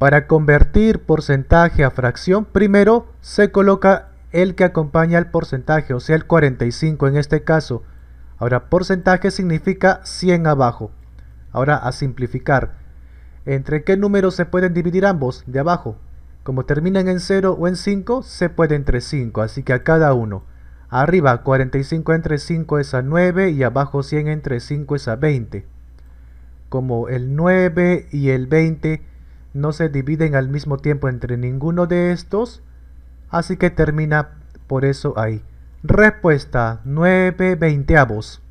Para convertir porcentaje a fracción, primero se coloca el que acompaña al porcentaje, o sea el 45 en este caso. Ahora, porcentaje significa 100 abajo. Ahora, a simplificar. ¿Entre qué números se pueden dividir ambos? De abajo. Como terminan en 0 o en 5, se puede entre 5, así que a cada uno. Arriba 45 entre 5 es a 9 y abajo 100 entre 5 es a 20. Como el 9 y el 20 no se dividen al mismo tiempo entre ninguno de estos, así que termina por eso ahí. Respuesta 9 veinteavos.